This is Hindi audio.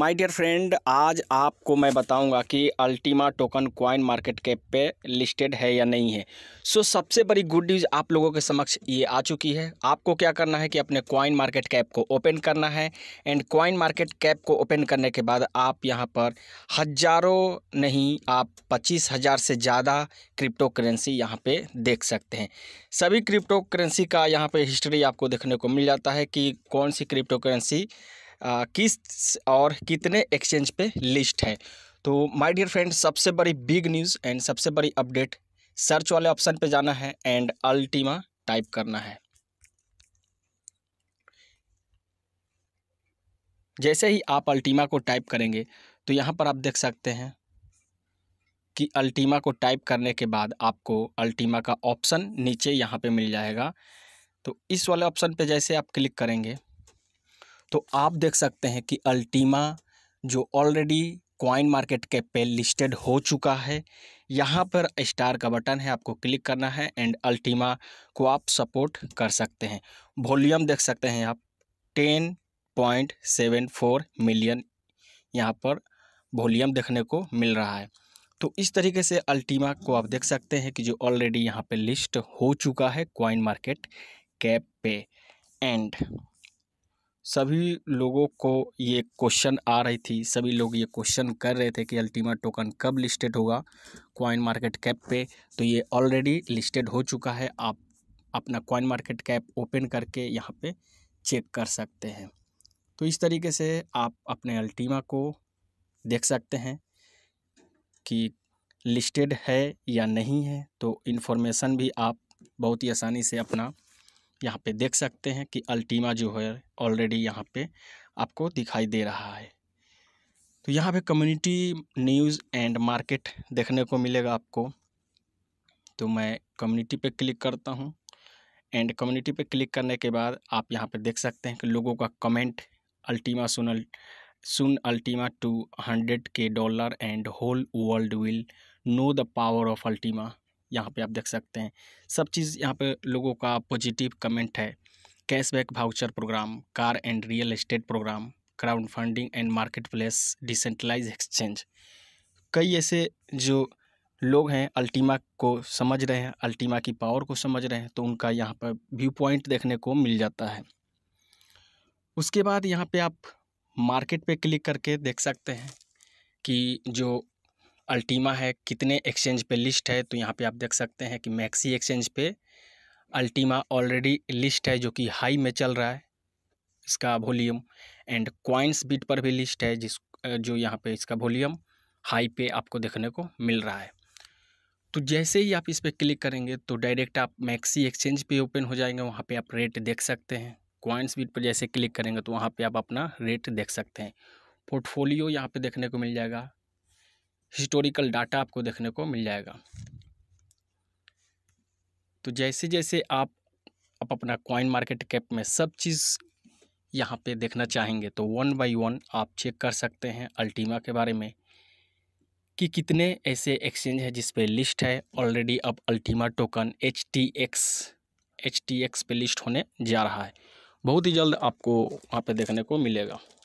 माय डियर फ्रेंड आज आपको मैं बताऊंगा कि Ultima token coin market cap पे लिस्टेड है या नहीं है सो so, सबसे बड़ी गुड न्यूज़ आप लोगों के समक्ष ये आ चुकी है आपको क्या करना है कि अपने क्वाइन मार्केट कैप को ओपन करना है एंड क्वाइन मार्केट कैप को ओपन करने के बाद आप यहाँ पर हज़ारों नहीं आप पच्चीस हज़ार से ज़्यादा क्रिप्टो करेंसी यहाँ पर देख सकते हैं सभी क्रिप्टो करेंसी का यहाँ पर हिस्ट्री आपको देखने को मिल जाता है कि कौन सी क्रिप्टो करेंसी किस और कितने एक्सचेंज पे लिस्ट है तो माय डियर फ्रेंड सबसे बड़ी बिग न्यूज़ एंड सबसे बड़ी अपडेट सर्च वाले ऑप्शन पे जाना है एंड अल्टीमा टाइप करना है जैसे ही आप अल्टीमा को टाइप करेंगे तो यहाँ पर आप देख सकते हैं कि अल्टीमा को टाइप करने के बाद आपको अल्टीमा का ऑप्शन नीचे यहाँ पे मिल जाएगा तो इस वाले ऑप्शन पे जैसे आप क्लिक करेंगे तो आप देख सकते हैं कि अल्टीमा जो ऑलरेडी क्वाइन मार्केट कैप पे लिस्टेड हो चुका है यहाँ पर स्टार का बटन है आपको क्लिक करना है एंड अल्टीमा को आप सपोर्ट कर सकते हैं वॉल्यूम देख सकते हैं आप ten point seven four million यहाँ पर वॉल्यूम देखने को मिल रहा है तो इस तरीके से अल्टीमा को आप देख सकते हैं कि जो ऑलरेडी यहाँ पे लिस्ट हो चुका है क्वाइन मार्केट कैप पे एंड सभी लोगों को ये क्वेश्चन आ रही थी सभी लोग ये क्वेश्चन कर रहे थे कि अल्टीमा टोकन कब लिस्टेड होगा कॉइन मार्केट कैप पे तो ये ऑलरेडी लिस्टेड हो चुका है आप अपना कॉइन मार्केट कैप ओपन करके यहाँ पे चेक कर सकते हैं तो इस तरीके से आप अपने अल्टीमा को देख सकते हैं कि लिस्टेड है या नहीं है तो इन्फॉर्मेशन भी आप बहुत ही आसानी से अपना यहाँ पे देख सकते हैं कि अल्टीमा जो है ऑलरेडी यहाँ पे आपको दिखाई दे रहा है तो यहाँ पे कम्युनिटी न्यूज़ एंड मार्केट देखने को मिलेगा आपको तो मैं कम्युनिटी पे क्लिक करता हूँ एंड कम्युनिटी पे क्लिक करने के बाद आप यहाँ पे देख सकते हैं कि लोगों का कमेंट अल्टीमा सुन सुन अल्टीमा टू हंड्रेड के dollar and whole world will know the power of Ultima यहाँ पे आप देख सकते हैं सब चीज़ यहाँ पे लोगों का पॉजिटिव कमेंट है cashback voucher programme car and real estate programme crowd funding and market place decentralize exchange कई ऐसे जो लोग हैं अल्टीमा को समझ रहे हैं अल्टीमा की पावर को समझ रहे हैं तो उनका यहाँ पर व्यू पॉइंट देखने को मिल जाता है उसके बाद यहाँ पे आप मार्केट पे क्लिक करके देख सकते हैं कि जो अल्टीमा है कितने एक्सचेंज पे लिस्ट है तो यहाँ पे आप देख सकते हैं कि मैक्सी एक्सचेंज पे अल्टीमा ऑलरेडी लिस्ट है जो कि हाई में चल रहा है इसका वॉल्यूम एंड क्वाइंस बीट पर भी लिस्ट है जिस जो यहाँ पे इसका वॉल्यूम हाई पे आपको देखने को मिल रहा है तो जैसे ही आप इस पर क्लिक करेंगे तो डायरेक्ट आप मैक्सी एक्सचेंज पे ओपन हो जाएंगे वहाँ पे आप रेट देख सकते हैं क्वाइंस बीट पर जैसे क्लिक करेंगे तो वहाँ पे आप अपना रेट देख सकते हैं पोर्टफोलियो यहाँ पे देखने को मिल जाएगा हिस्टोरिकल डाटा आपको देखने को मिल जाएगा तो जैसे जैसे आप आप अपना कॉइन मार्केट कैप में सब चीज़ यहाँ पे देखना चाहेंगे तो वन बाय वन आप चेक कर सकते हैं अल्टीमा के बारे में कि कितने ऐसे एक्सचेंज हैं जिस पे लिस्ट है ऑलरेडी अब Ultima token H T X H T X पे लिस्ट होने जा रहा है बहुत ही जल्द आपको वहाँ पे देखने को मिलेगा